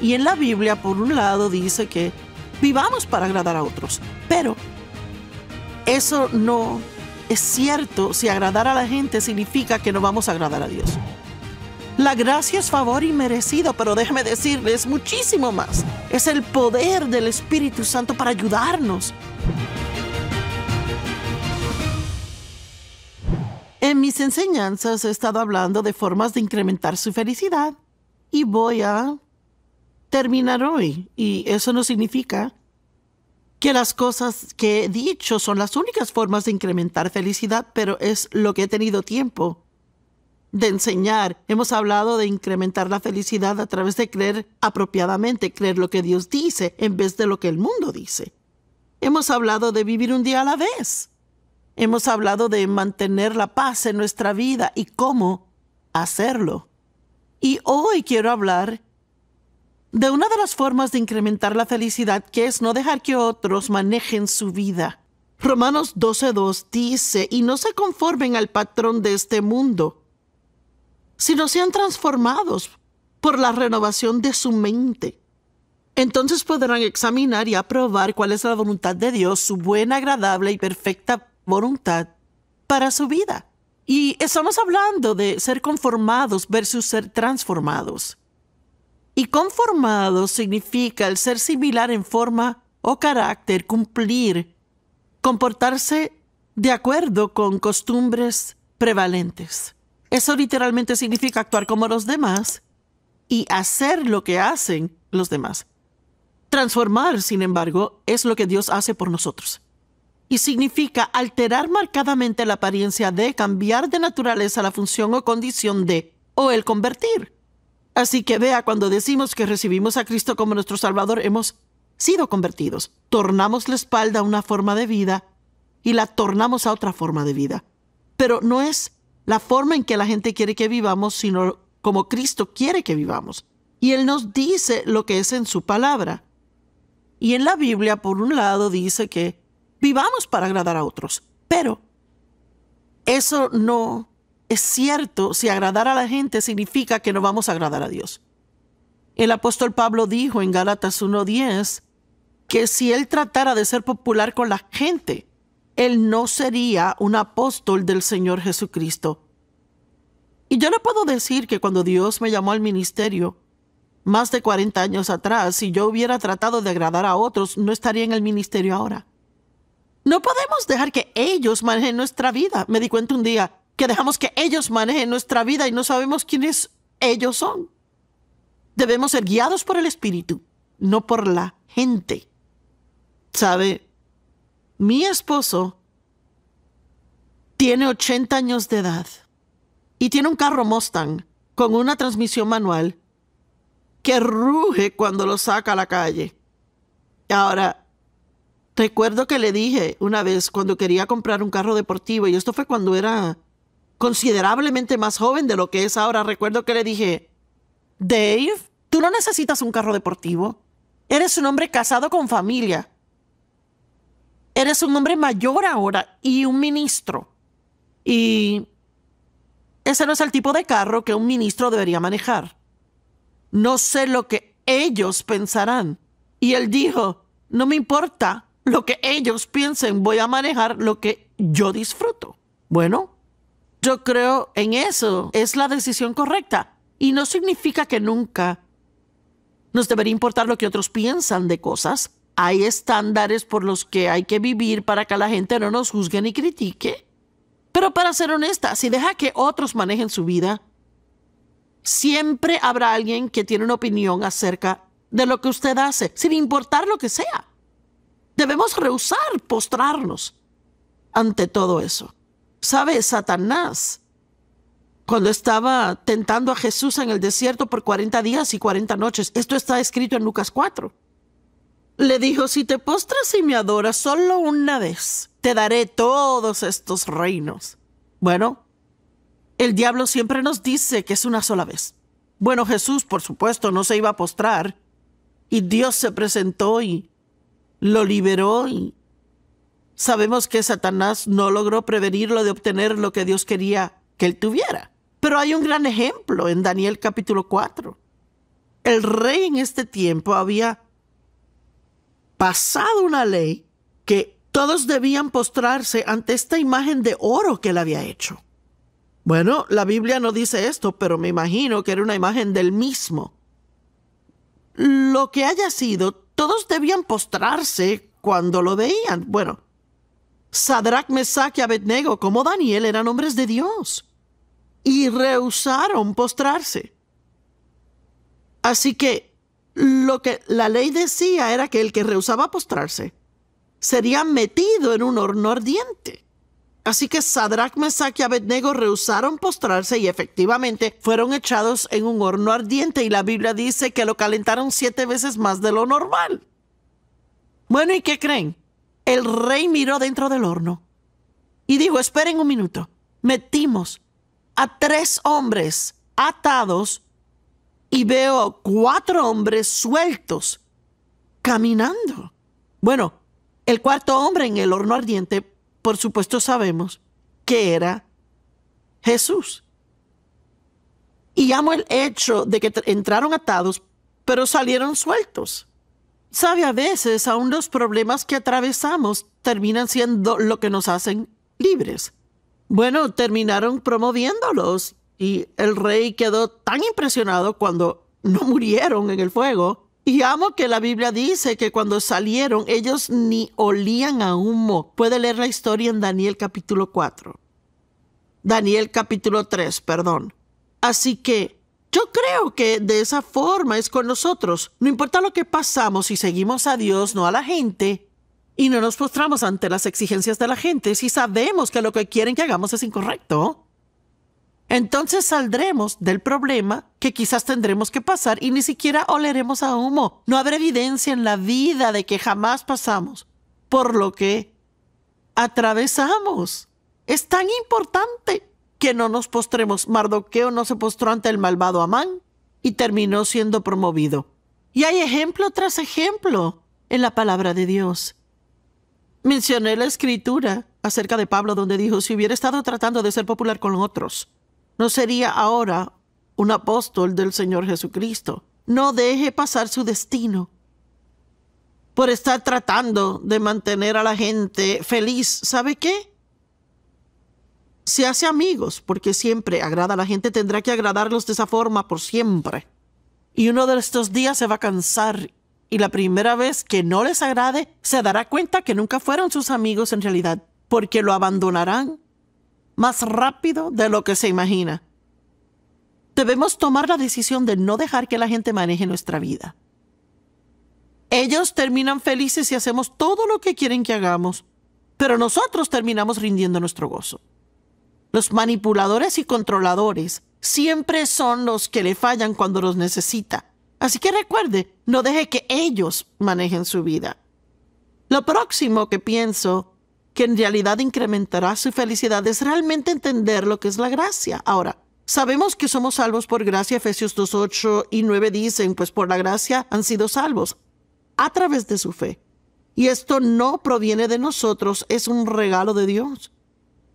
Y en la Biblia, por un lado, dice que vivamos para agradar a otros, pero eso no es cierto si agradar a la gente significa que no vamos a agradar a Dios. La gracia es favor inmerecido, pero déjeme decirles muchísimo más. Es el poder del Espíritu Santo para ayudarnos. En mis enseñanzas he estado hablando de formas de incrementar su felicidad y voy a terminar hoy y eso no significa que las cosas que he dicho son las únicas formas de incrementar felicidad, pero es lo que he tenido tiempo de enseñar. Hemos hablado de incrementar la felicidad a través de creer apropiadamente, creer lo que Dios dice en vez de lo que el mundo dice. Hemos hablado de vivir un día a la vez. Hemos hablado de mantener la paz en nuestra vida y cómo hacerlo. Y hoy quiero hablar de una de las formas de incrementar la felicidad que es no dejar que otros manejen su vida. Romanos 12.2 dice, y no se conformen al patrón de este mundo, sino sean transformados por la renovación de su mente. Entonces podrán examinar y aprobar cuál es la voluntad de Dios, su buena, agradable y perfecta voluntad para su vida. Y estamos hablando de ser conformados versus ser transformados. Y conformado significa el ser similar en forma o carácter, cumplir, comportarse de acuerdo con costumbres prevalentes. Eso literalmente significa actuar como los demás y hacer lo que hacen los demás. Transformar, sin embargo, es lo que Dios hace por nosotros. Y significa alterar marcadamente la apariencia de, cambiar de naturaleza la función o condición de, o el convertir. Así que vea, cuando decimos que recibimos a Cristo como nuestro Salvador, hemos sido convertidos. Tornamos la espalda a una forma de vida y la tornamos a otra forma de vida. Pero no es la forma en que la gente quiere que vivamos, sino como Cristo quiere que vivamos. Y Él nos dice lo que es en su palabra. Y en la Biblia, por un lado, dice que vivamos para agradar a otros, pero eso no es cierto si agradar a la gente significa que no vamos a agradar a Dios. El apóstol Pablo dijo en Gálatas 1.10 que si él tratara de ser popular con la gente, él no sería un apóstol del Señor Jesucristo. Y yo le puedo decir que cuando Dios me llamó al ministerio, más de 40 años atrás, si yo hubiera tratado de agradar a otros, no estaría en el ministerio ahora. No podemos dejar que ellos manejen nuestra vida. Me di cuenta un día, que dejamos que ellos manejen nuestra vida y no sabemos quiénes ellos son. Debemos ser guiados por el Espíritu, no por la gente. ¿Sabe? Mi esposo tiene 80 años de edad y tiene un carro Mustang con una transmisión manual que ruge cuando lo saca a la calle. Ahora, recuerdo que le dije una vez cuando quería comprar un carro deportivo, y esto fue cuando era considerablemente más joven de lo que es ahora. Recuerdo que le dije, Dave, tú no necesitas un carro deportivo. Eres un hombre casado con familia. Eres un hombre mayor ahora y un ministro. Y ese no es el tipo de carro que un ministro debería manejar. No sé lo que ellos pensarán. Y él dijo, no me importa lo que ellos piensen, voy a manejar lo que yo disfruto. Bueno, yo creo en eso, es la decisión correcta. Y no significa que nunca nos debería importar lo que otros piensan de cosas. Hay estándares por los que hay que vivir para que la gente no nos juzgue ni critique. Pero para ser honesta, si deja que otros manejen su vida, siempre habrá alguien que tiene una opinión acerca de lo que usted hace, sin importar lo que sea. Debemos rehusar postrarnos ante todo eso. Sabe, Satanás, cuando estaba tentando a Jesús en el desierto por 40 días y 40 noches, esto está escrito en Lucas 4. Le dijo, si te postras y me adoras solo una vez, te daré todos estos reinos. Bueno, el diablo siempre nos dice que es una sola vez. Bueno, Jesús, por supuesto, no se iba a postrar. Y Dios se presentó y lo liberó y Sabemos que Satanás no logró prevenirlo de obtener lo que Dios quería que él tuviera. Pero hay un gran ejemplo en Daniel capítulo 4. El rey en este tiempo había pasado una ley que todos debían postrarse ante esta imagen de oro que él había hecho. Bueno, la Biblia no dice esto, pero me imagino que era una imagen del mismo. Lo que haya sido, todos debían postrarse cuando lo veían. Bueno, Sadrach, Mesach y Abednego, como Daniel, eran hombres de Dios y rehusaron postrarse. Así que lo que la ley decía era que el que rehusaba postrarse sería metido en un horno ardiente. Así que Sadrach, Mesach y Abednego rehusaron postrarse y efectivamente fueron echados en un horno ardiente y la Biblia dice que lo calentaron siete veces más de lo normal. Bueno, ¿y qué creen? El rey miró dentro del horno y dijo, esperen un minuto. Metimos a tres hombres atados y veo cuatro hombres sueltos caminando. Bueno, el cuarto hombre en el horno ardiente, por supuesto sabemos que era Jesús. Y amo el hecho de que entraron atados, pero salieron sueltos. Sabe, a veces aún los problemas que atravesamos terminan siendo lo que nos hacen libres. Bueno, terminaron promoviéndolos y el rey quedó tan impresionado cuando no murieron en el fuego. Y amo que la Biblia dice que cuando salieron ellos ni olían a humo. Puede leer la historia en Daniel capítulo 4. Daniel capítulo 3, perdón. Así que yo creo que de esa forma es con nosotros. No importa lo que pasamos si seguimos a Dios, no a la gente. Y no nos postramos ante las exigencias de la gente si sabemos que lo que quieren que hagamos es incorrecto. Entonces saldremos del problema que quizás tendremos que pasar y ni siquiera oleremos a humo. No habrá evidencia en la vida de que jamás pasamos por lo que atravesamos. Es tan importante que no nos postremos. Mardoqueo no se postró ante el malvado Amán y terminó siendo promovido. Y hay ejemplo tras ejemplo en la palabra de Dios. Mencioné la escritura acerca de Pablo donde dijo, si hubiera estado tratando de ser popular con otros, no sería ahora un apóstol del Señor Jesucristo. No deje pasar su destino por estar tratando de mantener a la gente feliz. ¿Sabe qué? se hace amigos, porque siempre agrada a la gente, tendrá que agradarlos de esa forma por siempre. Y uno de estos días se va a cansar y la primera vez que no les agrade, se dará cuenta que nunca fueron sus amigos en realidad, porque lo abandonarán más rápido de lo que se imagina. Debemos tomar la decisión de no dejar que la gente maneje nuestra vida. Ellos terminan felices si hacemos todo lo que quieren que hagamos, pero nosotros terminamos rindiendo nuestro gozo. Los manipuladores y controladores siempre son los que le fallan cuando los necesita. Así que recuerde, no deje que ellos manejen su vida. Lo próximo que pienso que en realidad incrementará su felicidad es realmente entender lo que es la gracia. Ahora, sabemos que somos salvos por gracia. Efesios 8 y 9 dicen, pues por la gracia han sido salvos a través de su fe. Y esto no proviene de nosotros, es un regalo de Dios.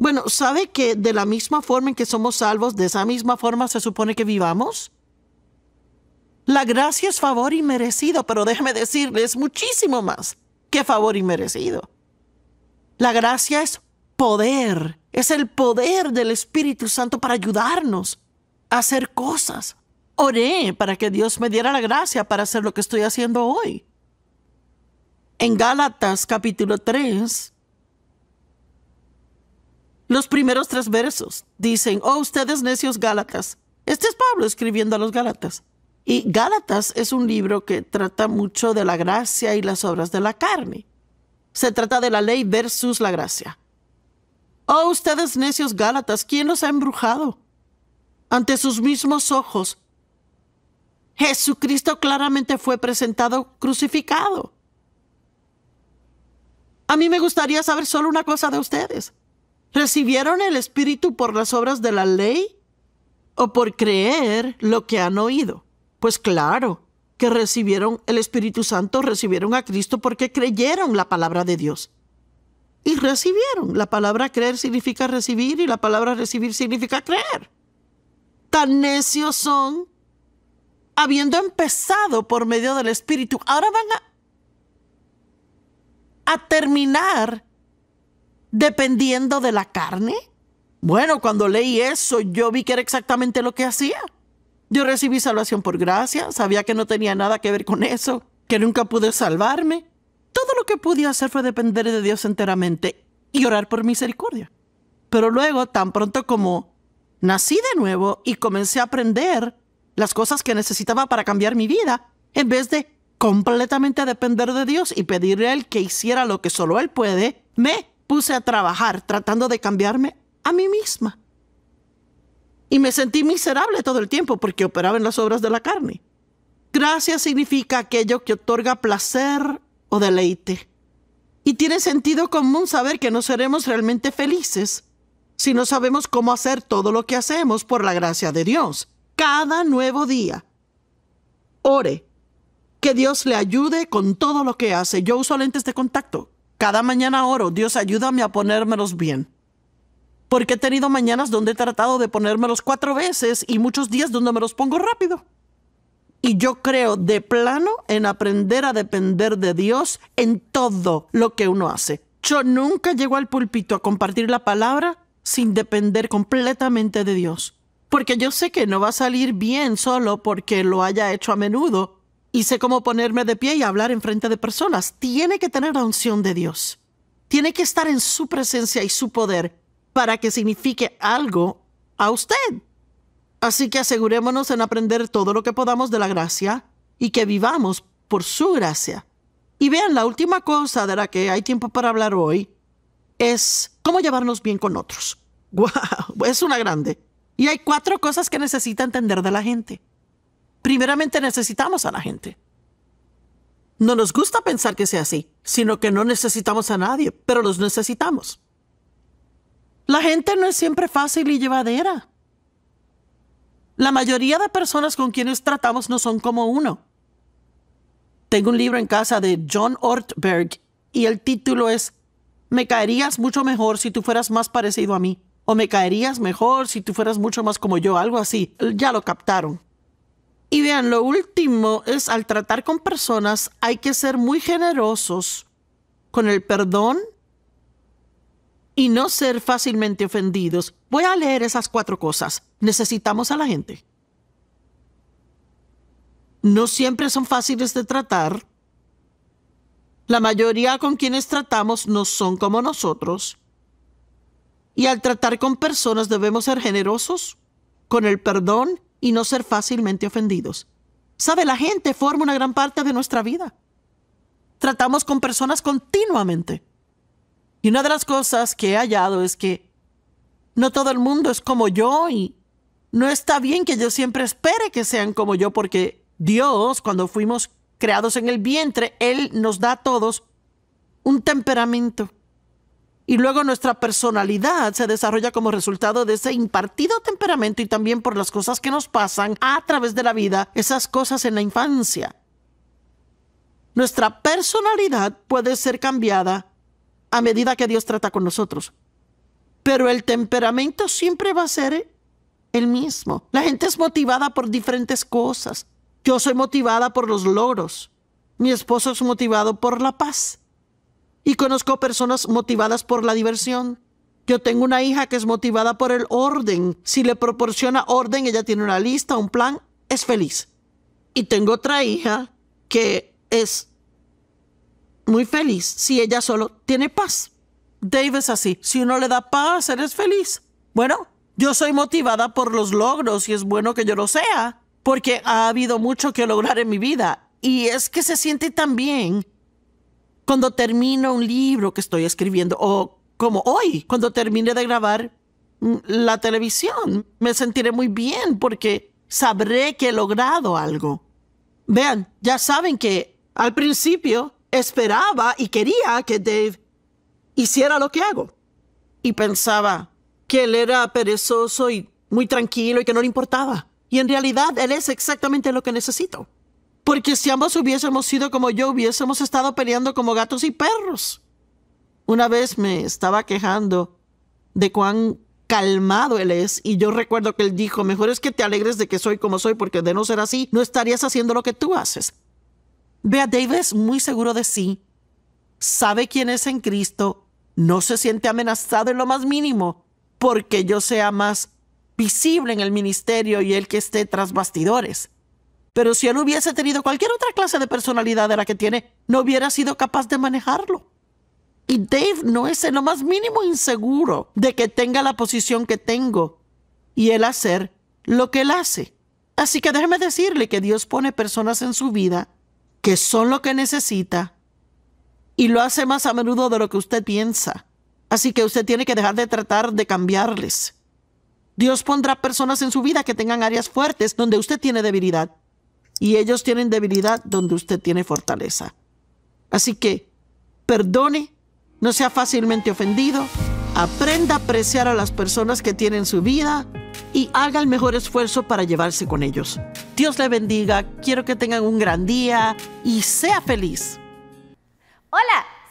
Bueno, ¿sabe que de la misma forma en que somos salvos, de esa misma forma se supone que vivamos? La gracia es favor y merecido, pero déjeme decirles es muchísimo más que favor y merecido. La gracia es poder, es el poder del Espíritu Santo para ayudarnos a hacer cosas. Oré para que Dios me diera la gracia para hacer lo que estoy haciendo hoy. En Gálatas capítulo 3, los primeros tres versos dicen, oh ustedes necios Gálatas. Este es Pablo escribiendo a los Gálatas. Y Gálatas es un libro que trata mucho de la gracia y las obras de la carne. Se trata de la ley versus la gracia. Oh ustedes necios Gálatas, ¿quién los ha embrujado? Ante sus mismos ojos, Jesucristo claramente fue presentado crucificado. A mí me gustaría saber solo una cosa de ustedes. ¿Recibieron el Espíritu por las obras de la ley o por creer lo que han oído? Pues claro, que recibieron el Espíritu Santo, recibieron a Cristo porque creyeron la palabra de Dios. Y recibieron. La palabra creer significa recibir y la palabra recibir significa creer. Tan necios son, habiendo empezado por medio del Espíritu, ahora van a, terminar dependiendo de la carne? Bueno, cuando leí eso, yo vi que era exactamente lo que hacía. Yo recibí salvación por gracia, sabía que no tenía nada que ver con eso, que nunca pude salvarme. Todo lo que pude hacer fue depender de Dios enteramente y orar por misericordia. Pero luego, tan pronto como nací de nuevo y comencé a aprender las cosas que necesitaba para cambiar mi vida, en vez de completamente depender de Dios y pedirle a Él que hiciera lo que solo Él puede, me puse a trabajar tratando de cambiarme a mí misma. Y me sentí miserable todo el tiempo porque operaba en las obras de la carne. Gracia significa aquello que otorga placer o deleite. Y tiene sentido común saber que no seremos realmente felices si no sabemos cómo hacer todo lo que hacemos por la gracia de Dios, cada nuevo día. Ore, que Dios le ayude con todo lo que hace. Yo uso lentes de contacto, cada mañana oro, Dios ayúdame a ponérmelos bien. Porque he tenido mañanas donde he tratado de ponérmelos cuatro veces y muchos días donde me los pongo rápido. Y yo creo de plano en aprender a depender de Dios en todo lo que uno hace. Yo nunca llego al pulpito a compartir la palabra sin depender completamente de Dios. Porque yo sé que no va a salir bien solo porque lo haya hecho a menudo y sé cómo ponerme de pie y hablar en frente de personas. Tiene que tener la unción de Dios. Tiene que estar en su presencia y su poder para que signifique algo a usted. Así que asegurémonos en aprender todo lo que podamos de la gracia y que vivamos por su gracia. Y vean, la última cosa de la que hay tiempo para hablar hoy es cómo llevarnos bien con otros. ¡Wow! Es una grande. Y hay cuatro cosas que necesita entender de la gente primeramente necesitamos a la gente. No nos gusta pensar que sea así, sino que no necesitamos a nadie, pero los necesitamos. La gente no es siempre fácil y llevadera. La mayoría de personas con quienes tratamos no son como uno. Tengo un libro en casa de John Ortberg y el título es Me caerías mucho mejor si tú fueras más parecido a mí. O me caerías mejor si tú fueras mucho más como yo, algo así. Ya lo captaron. Y vean, lo último es al tratar con personas hay que ser muy generosos con el perdón y no ser fácilmente ofendidos. Voy a leer esas cuatro cosas. Necesitamos a la gente. No siempre son fáciles de tratar. La mayoría con quienes tratamos no son como nosotros. Y al tratar con personas debemos ser generosos con el perdón y no ser fácilmente ofendidos. Sabe, la gente forma una gran parte de nuestra vida. Tratamos con personas continuamente. Y una de las cosas que he hallado es que no todo el mundo es como yo y no está bien que yo siempre espere que sean como yo porque Dios, cuando fuimos creados en el vientre, Él nos da a todos un temperamento y luego nuestra personalidad se desarrolla como resultado de ese impartido temperamento y también por las cosas que nos pasan a través de la vida, esas cosas en la infancia. Nuestra personalidad puede ser cambiada a medida que Dios trata con nosotros. Pero el temperamento siempre va a ser el mismo. La gente es motivada por diferentes cosas. Yo soy motivada por los logros. Mi esposo es motivado por la paz y conozco personas motivadas por la diversión. Yo tengo una hija que es motivada por el orden. Si le proporciona orden, ella tiene una lista, un plan, es feliz. Y tengo otra hija que es muy feliz si ella solo tiene paz. Dave es así. Si uno le da paz, eres feliz. Bueno, yo soy motivada por los logros y es bueno que yo lo sea, porque ha habido mucho que lograr en mi vida. Y es que se siente tan bien cuando termino un libro que estoy escribiendo o como hoy, cuando termine de grabar mm, la televisión. Me sentiré muy bien porque sabré que he logrado algo. Vean, ya saben que al principio esperaba y quería que Dave hiciera lo que hago. Y pensaba que él era perezoso y muy tranquilo y que no le importaba. Y en realidad él es exactamente lo que necesito. Porque si ambos hubiésemos sido como yo, hubiésemos estado peleando como gatos y perros. Una vez me estaba quejando de cuán calmado él es y yo recuerdo que él dijo, mejor es que te alegres de que soy como soy porque de no ser así no estarías haciendo lo que tú haces. Vea, David es muy seguro de sí, sabe quién es en Cristo, no se siente amenazado en lo más mínimo porque yo sea más visible en el ministerio y él que esté tras bastidores. Pero si él hubiese tenido cualquier otra clase de personalidad de la que tiene, no hubiera sido capaz de manejarlo. Y Dave no es en lo más mínimo inseguro de que tenga la posición que tengo y él hacer lo que él hace. Así que déjeme decirle que Dios pone personas en su vida que son lo que necesita y lo hace más a menudo de lo que usted piensa. Así que usted tiene que dejar de tratar de cambiarles. Dios pondrá personas en su vida que tengan áreas fuertes donde usted tiene debilidad y ellos tienen debilidad donde usted tiene fortaleza. Así que perdone, no sea fácilmente ofendido, aprenda a apreciar a las personas que tienen su vida y haga el mejor esfuerzo para llevarse con ellos. Dios le bendiga, quiero que tengan un gran día y sea feliz. Hola,